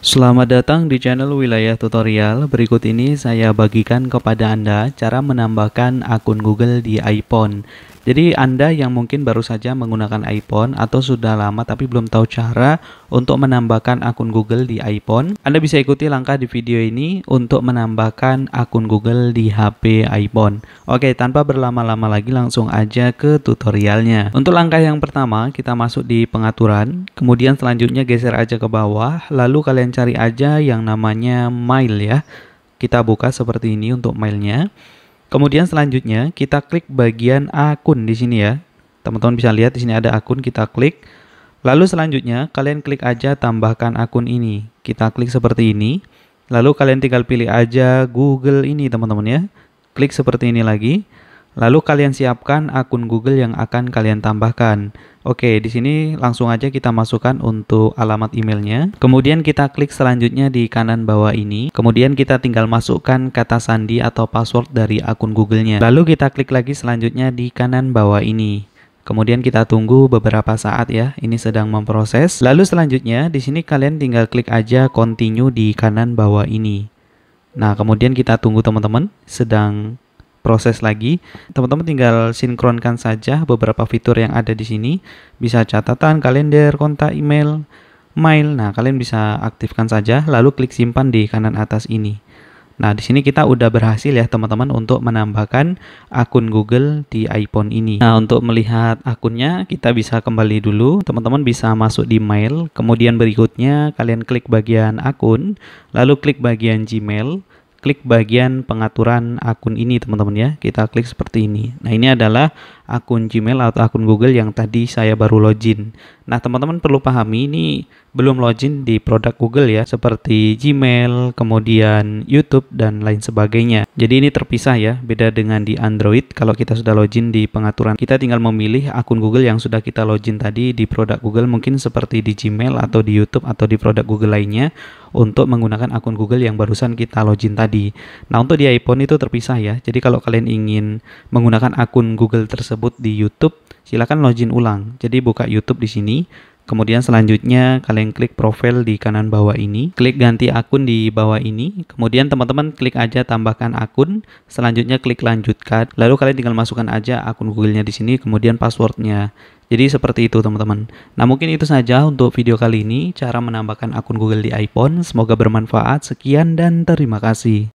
Selamat datang di channel Wilayah Tutorial. Berikut ini saya bagikan kepada Anda cara menambahkan akun Google di iPhone. Jadi Anda yang mungkin baru saja menggunakan iPhone atau sudah lama tapi belum tahu cara untuk menambahkan akun Google di iPhone, Anda bisa ikuti langkah di video ini untuk menambahkan akun Google di HP iPhone. Oke, tanpa berlama-lama lagi langsung aja ke tutorialnya. Untuk langkah yang pertama, kita masuk di pengaturan, kemudian selanjutnya geser aja ke bawah, lalu kalian kalian cari aja yang namanya mail ya. Kita buka seperti ini untuk mailnya. Kemudian selanjutnya kita klik bagian akun di sini ya. Teman-teman bisa lihat di sini ada akun, kita klik. Lalu selanjutnya kalian klik aja tambahkan akun ini. Kita klik seperti ini. Lalu kalian tinggal pilih aja Google ini teman-teman ya. Klik seperti ini lagi. Lalu kalian siapkan akun Google yang akan kalian tambahkan. Oke, di sini langsung aja kita masukkan untuk alamat emailnya. Kemudian kita klik selanjutnya di kanan bawah ini. Kemudian kita tinggal masukkan kata sandi atau password dari akun Google-nya. Lalu kita klik lagi selanjutnya di kanan bawah ini. Kemudian kita tunggu beberapa saat ya, ini sedang memproses. Lalu selanjutnya, di sini kalian tinggal klik aja continue di kanan bawah ini. Nah, kemudian kita tunggu teman-teman, sedang proses lagi. Teman-teman tinggal sinkronkan saja beberapa fitur yang ada di sini. Bisa catatan, kalender, kontak, email, mail. Nah, kalian bisa aktifkan saja lalu klik simpan di kanan atas ini. Nah, di sini kita udah berhasil ya teman-teman untuk menambahkan akun Google di iPhone ini. Nah, untuk melihat akunnya kita bisa kembali dulu. Teman-teman bisa masuk di mail, kemudian berikutnya kalian klik bagian akun, lalu klik bagian Gmail klik bagian pengaturan akun ini teman-teman ya. Kita klik seperti ini. Nah, ini adalah akun Gmail atau akun Google yang tadi saya baru login. Nah, teman-teman perlu pahami ini belum login di produk Google ya, seperti Gmail, kemudian YouTube dan lain sebagainya. Jadi ini terpisah ya, beda dengan di Android. Kalau kita sudah login di pengaturan, kita tinggal memilih akun Google yang sudah kita login tadi di produk Google mungkin seperti di Gmail atau di YouTube atau di produk Google lainnya untuk menggunakan akun Google yang barusan kita login tadi. Nah, untuk di iPhone itu terpisah ya. Jadi kalau kalian ingin menggunakan akun Google tersebut tersebut di YouTube, silakan login ulang. Jadi buka YouTube di sini, kemudian selanjutnya kalian klik profil di kanan bawah ini, klik ganti akun di bawah ini, kemudian teman-teman klik aja tambahkan akun, selanjutnya klik lanjutkan, lalu kalian tinggal masukkan aja akun Google-nya di sini, kemudian passwordnya. Jadi seperti itu teman-teman. Nah mungkin itu saja untuk video kali ini, cara menambahkan akun Google di iPhone. Semoga bermanfaat. Sekian dan terima kasih.